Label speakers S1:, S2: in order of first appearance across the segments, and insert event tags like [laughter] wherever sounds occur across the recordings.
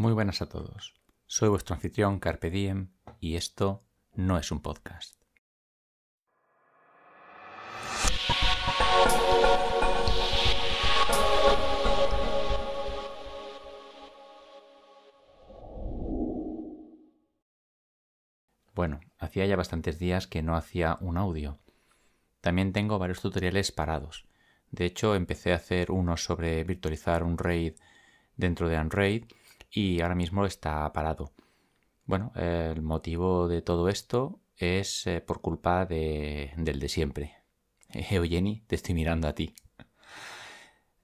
S1: Muy buenas a todos. Soy vuestro anfitrión Carpe y esto no es un podcast. Bueno, hacía ya bastantes días que no hacía un audio. También tengo varios tutoriales parados. De hecho, empecé a hacer uno sobre virtualizar un RAID dentro de Unraid y ahora mismo está parado. Bueno, el motivo de todo esto es eh, por culpa del de siempre. [laughs] Eugeni, te estoy mirando a ti.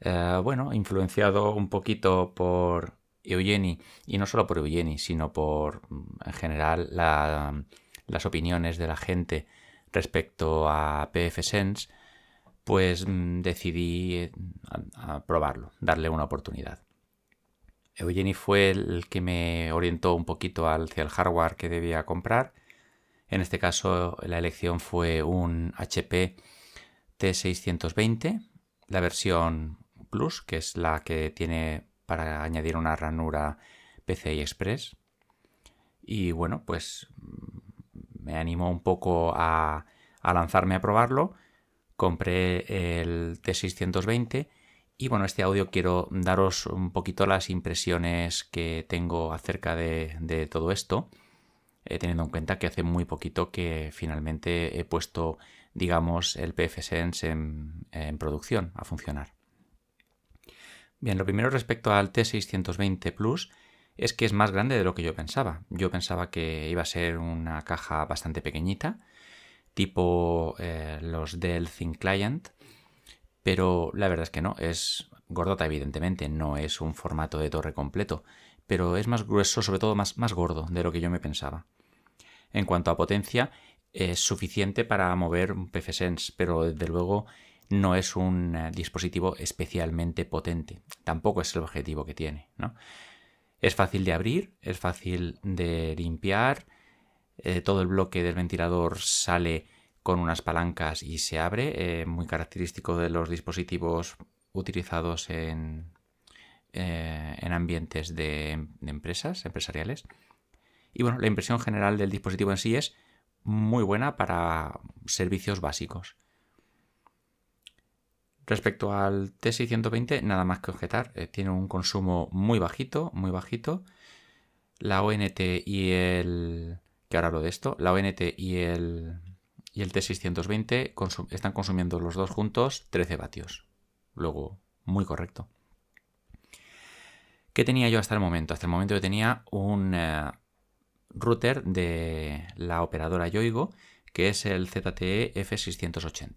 S1: Eh, bueno, influenciado un poquito por Eugeni, y no solo por Eugeni, sino por mm, en general mm, las opiniones de la gente respecto a PF Sense, pues mm, decidí eh, probarlo, darle una oportunidad. Eugeni fue el que me orientó un poquito hacia el hardware que debía comprar. En este caso la elección fue un HP T620, la versión Plus, que es la que tiene para añadir una ranura PCI Express. Y bueno, pues mm, me animó un poco a, a lanzarme a probarlo. Compré el T620 y bueno, este audio quiero daros un poquito las impresiones que tengo acerca de, todo esto, eh, teniendo en cuenta que hace muy poquito que finalmente he puesto, digamos, el PFSense en, producción, a funcionar. Bien, lo primero respecto al T620 Plus es que es más grande de lo que yo pensaba. Yo pensaba que iba a ser una caja bastante pequeñita, tipo eh, los del Think Client, pero la verdad es que no, es gordota evidentemente, no es un formato de torre completo, pero es más grueso, sobre todo más, más gordo de lo que yo me pensaba. En cuanto a potencia, es suficiente para mover un PFSense, pero desde luego no es un eh, dispositivo especialmente potente. Tampoco es el objetivo que tiene. ¿no? Es fácil de abrir, es fácil de limpiar. Eh, todo el bloque del ventilador sale con unas palancas y se abre, eh, muy característico de los dispositivos utilizados en, eh, en ambientes de, empresas, empresariales. Y bueno, la impresión general del dispositivo en sí es muy buena para servicios básicos. Respecto al T620, nada más que objetar, eh, tiene un consumo muy bajito, muy bajito. La ONT y el... que ahora hablo de esto, la ONT y el y el T620 están consumiendo los dos juntos 13 vatios. Luego, muy correcto. ¿Qué tenía yo hasta el momento? Hasta el momento yo tenía un eh, router de la operadora Yoigo, que es el ZTE F680.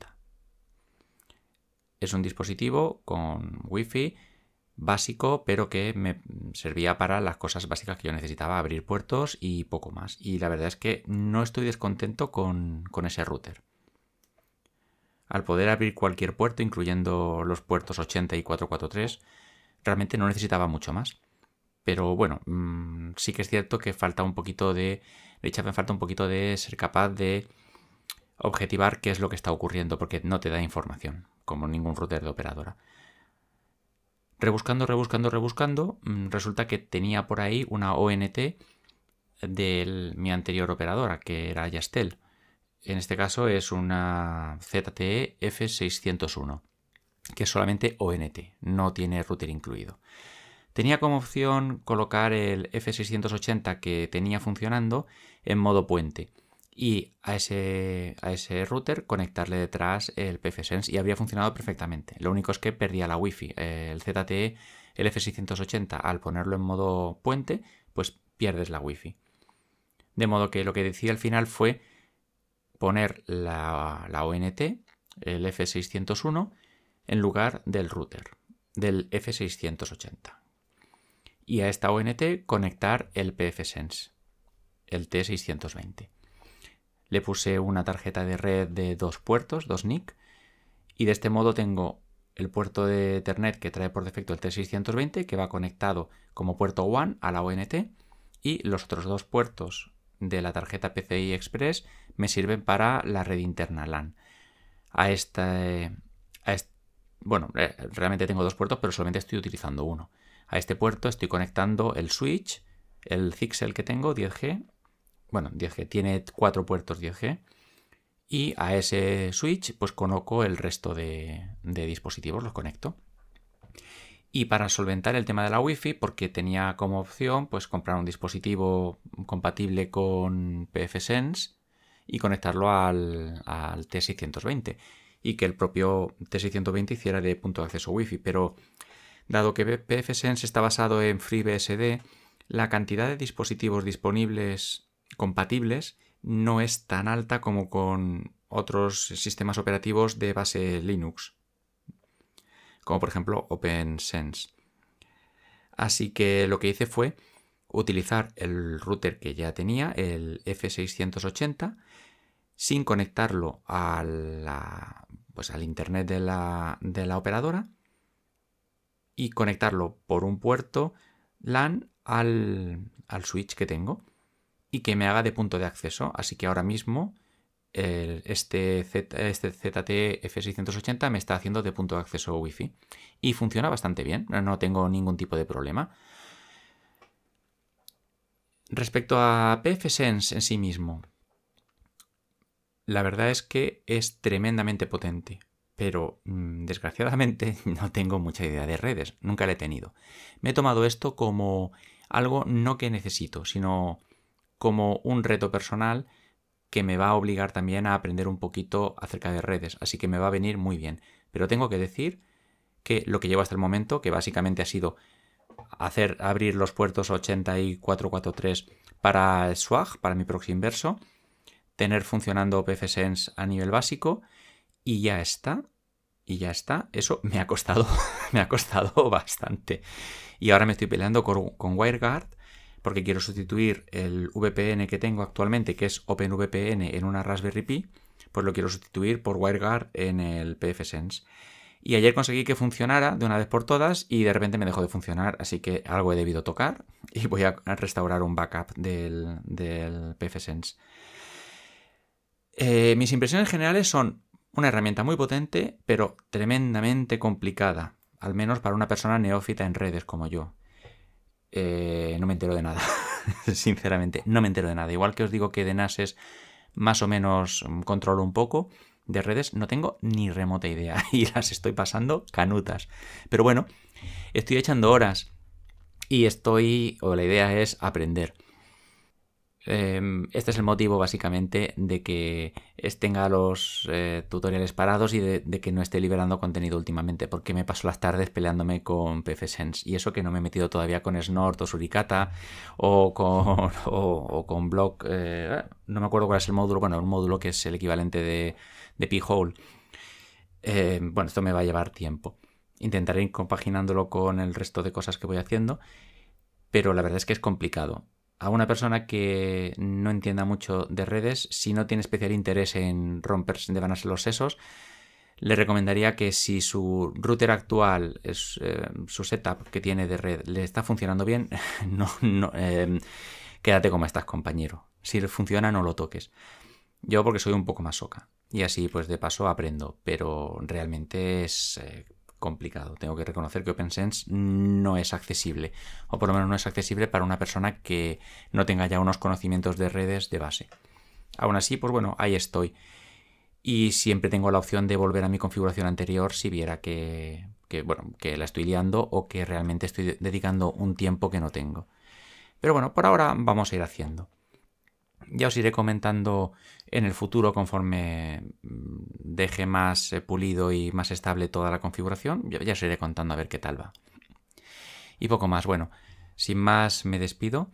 S1: Es un dispositivo con WiFi básico, pero que me, servía para las cosas básicas que yo necesitaba, abrir puertos y poco más. Y la verdad es que no estoy descontento con, ese router. Al poder abrir cualquier puerto, incluyendo los puertos 80 y 443, realmente no necesitaba mucho más. Pero bueno, mm, sí que es cierto que falta un poquito de. Le me falta un poquito de ser capaz de objetivar qué es lo que está ocurriendo, porque no te da información, como ningún router de operadora. Rebuscando, rebuscando, rebuscando, mm, resulta que tenía por ahí una ONT de mi anterior operadora, que era Yastel. En este caso es una ZTE F601, que es solamente ONT, no tiene router incluido. Tenía como opción colocar el F680 que tenía funcionando en modo puente y a ese, a ese router conectarle detrás el PFSense y habría funcionado perfectamente. Lo único es que perdía la Wi-Fi. El ZTE, el F680, al ponerlo en modo puente, pues pierdes la Wi-Fi. De modo que lo que decía al final fue poner la, la ONT, el F601, en lugar del router, del F680. Y a esta ONT conectar el PFSense, el T620 le puse una tarjeta de red de dos puertos, dos NIC, y de este modo tengo el puerto de Ethernet que trae por defecto el T620 que va conectado como puerto WAN a la ONT y los otros dos puertos de la tarjeta PCI Express me sirven para la red interna LAN. A esta, a bueno, eh, realmente tengo dos puertos, pero solamente estoy utilizando uno. A este puerto estoy conectando el switch, el Zixel que tengo, 10G, bueno, 10 tiene cuatro puertos 10G y a ese switch pues conozco el resto de, dispositivos, los conecto. Y para solventar el tema de la Wi-Fi, porque tenía como opción pues comprar un dispositivo compatible con PFSense y conectarlo al, al T620 y que el propio T620 hiciera de punto de acceso Wi-Fi, pero dado que PFSense está basado en FreeBSD, la cantidad de dispositivos disponibles compatibles no es tan alta como con otros sistemas operativos de base Linux, como por ejemplo OpenSense. Así que lo que hice fue utilizar el router que ya tenía, el F680, sin conectarlo a pues al internet de la, de la operadora y conectarlo por un puerto LAN al, al switch que tengo y que me haga de punto de acceso. Así que ahora mismo este, ZTf este 680 me está haciendo de punto de acceso Wi-Fi y funciona bastante bien, no tengo ningún tipo de problema. Respecto a PFSense en sí mismo, la verdad es que es tremendamente potente, pero mm, desgraciadamente [laughs] no tengo mucha idea de redes, nunca la he tenido. Me he tomado esto como algo no que necesito, sino como un reto personal que me va a obligar también a aprender un poquito acerca de redes, así que me va a venir muy bien. Pero tengo que decir que lo que llevo hasta el momento, que básicamente ha sido hacer abrir los puertos 443 para Swag, para mi proxy inverso, tener funcionando PFSense a nivel básico y ya está. Y ya está, eso me ha costado, [laughs] me ha costado [laughs] bastante. Y ahora me estoy peleando con WireGuard porque quiero sustituir el VPN que tengo actualmente, que es OpenVPN en una Raspberry Pi, pues lo quiero sustituir por WireGuard en el PFSense. Y ayer conseguí que funcionara de una vez por todas y de repente me dejó de funcionar, así que algo he debido tocar [laughs] y voy a restaurar un backup del, PFSense. Eh, mis impresiones generales son una herramienta muy potente, pero tremendamente complicada, al menos para una persona neófita en redes como yo. Eh, no me entero de nada, [laughs] sinceramente, no me entero de nada. Igual que os digo que de nases más o menos mm, controlo un poco, de redes no tengo ni remota idea [laughs] y las estoy pasando canutas. Pero bueno, estoy echando horas y estoy, o la idea es aprender. Em, este es el motivo básicamente de que tenga los eh, tutoriales parados y de, que no esté liberando contenido últimamente, porque me paso las tardes peleándome con PFSense y eso que no me he metido todavía con Snort o Suricata o con, [laughs] o, Block, eh, ah, no me acuerdo cuál es el módulo, bueno, un módulo que es el equivalente de, P-Hole. Em, bueno, esto me va a llevar tiempo. Intentaré ir compaginándolo con el resto de cosas que voy haciendo, pero la verdad es que es complicado a una persona que no entienda mucho de redes, si no tiene especial interés en romperse, de los sesos, le recomendaría que si su router actual, es, eh, su setup que tiene de red, le está funcionando bien, [laughs] no, no em, quédate como estás, compañero. Si funciona, no lo toques. Yo porque soy un poco más soca. Y así, pues de paso, aprendo. Pero realmente es eh, complicado. Tengo que reconocer que OpenSense no es accesible, o por lo menos no es accesible para una persona que no tenga ya unos conocimientos de redes de base. Aún así, pues bueno, ahí estoy. Y siempre tengo la opción de volver a mi configuración anterior si viera que, que, bueno, que la estoy liando o que realmente estoy dedicando un tiempo que no tengo. Pero bueno, por ahora vamos a ir haciendo. Ya os iré comentando en el futuro conforme deje más eh, pulido y más estable toda la configuración, ya os iré contando a ver qué tal va. Y poco más, bueno, sin más me despido,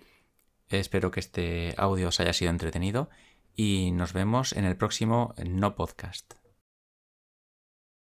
S1: espero que este audio os haya sido entretenido y nos vemos en el próximo No Podcast.